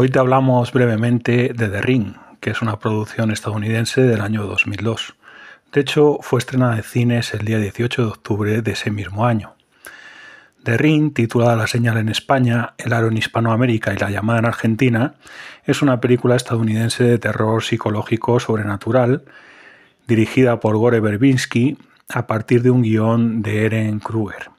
Hoy te hablamos brevemente de The Ring, que es una producción estadounidense del año 2002. De hecho, fue estrenada en cines el día 18 de octubre de ese mismo año. The Ring, titulada La señal en España, El aro en Hispanoamérica y La llamada en Argentina, es una película estadounidense de terror psicológico sobrenatural, dirigida por Gore Verbinski a partir de un guión de Eren Kruger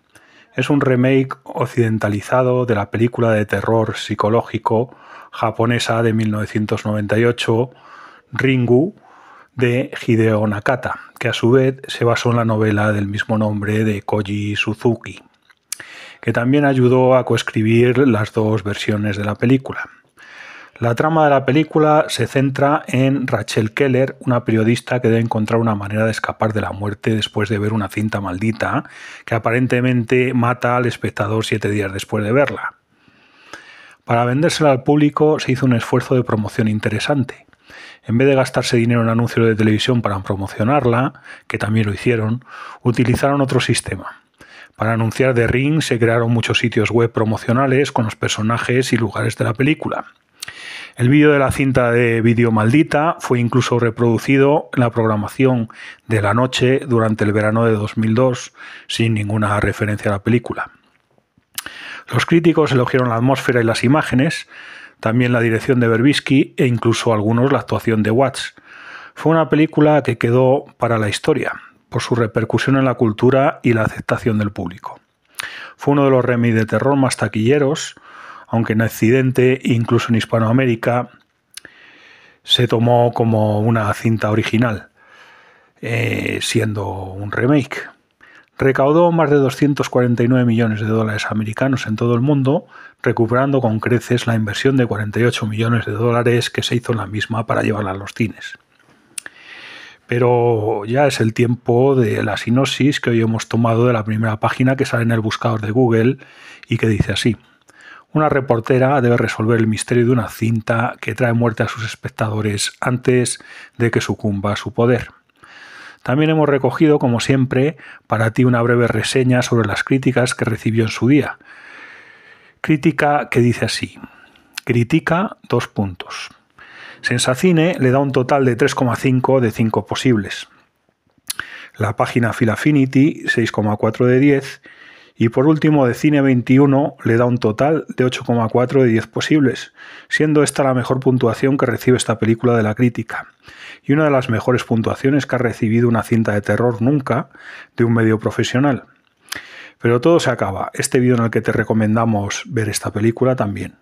es un remake occidentalizado de la película de terror psicológico japonesa de 1998, Ringu, de Hideo Nakata, que a su vez se basó en la novela del mismo nombre de Koji Suzuki, que también ayudó a coescribir las dos versiones de la película. La trama de la película se centra en Rachel Keller, una periodista que debe encontrar una manera de escapar de la muerte después de ver una cinta maldita que aparentemente mata al espectador siete días después de verla. Para vendérsela al público se hizo un esfuerzo de promoción interesante. En vez de gastarse dinero en anuncios de televisión para promocionarla, que también lo hicieron, utilizaron otro sistema. Para anunciar The Ring se crearon muchos sitios web promocionales con los personajes y lugares de la película. El vídeo de la cinta de Vídeo Maldita fue incluso reproducido en la programación de la noche durante el verano de 2002, sin ninguna referencia a la película. Los críticos elogiaron la atmósfera y las imágenes, también la dirección de Berbisky e incluso algunos la actuación de Watts. Fue una película que quedó para la historia, por su repercusión en la cultura y la aceptación del público. Fue uno de los remis de terror más taquilleros, aunque en accidente, incluso en Hispanoamérica, se tomó como una cinta original, eh, siendo un remake. Recaudó más de 249 millones de dólares americanos en todo el mundo, recuperando con creces la inversión de 48 millones de dólares que se hizo en la misma para llevarla a los cines. Pero ya es el tiempo de la sinopsis que hoy hemos tomado de la primera página que sale en el buscador de Google y que dice así. Una reportera debe resolver el misterio de una cinta que trae muerte a sus espectadores antes de que sucumba a su poder. También hemos recogido, como siempre, para ti una breve reseña sobre las críticas que recibió en su día. Crítica que dice así. Crítica, dos puntos. Sensacine le da un total de 3,5 de 5 posibles. La página Filafinity 6,4 de 10 y por último, de Cine 21 le da un total de 8,4 de 10 posibles, siendo esta la mejor puntuación que recibe esta película de la crítica, y una de las mejores puntuaciones que ha recibido una cinta de terror nunca de un medio profesional. Pero todo se acaba, este vídeo en el que te recomendamos ver esta película también.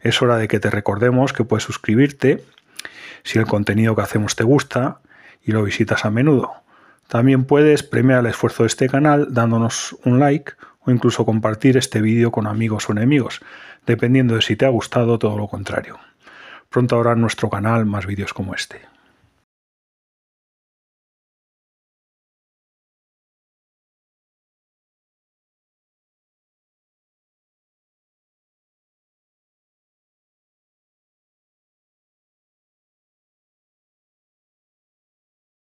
Es hora de que te recordemos que puedes suscribirte si el contenido que hacemos te gusta y lo visitas a menudo. También puedes premiar el esfuerzo de este canal dándonos un like o incluso compartir este vídeo con amigos o enemigos, dependiendo de si te ha gustado o todo lo contrario. Pronto habrá en nuestro canal más vídeos como este.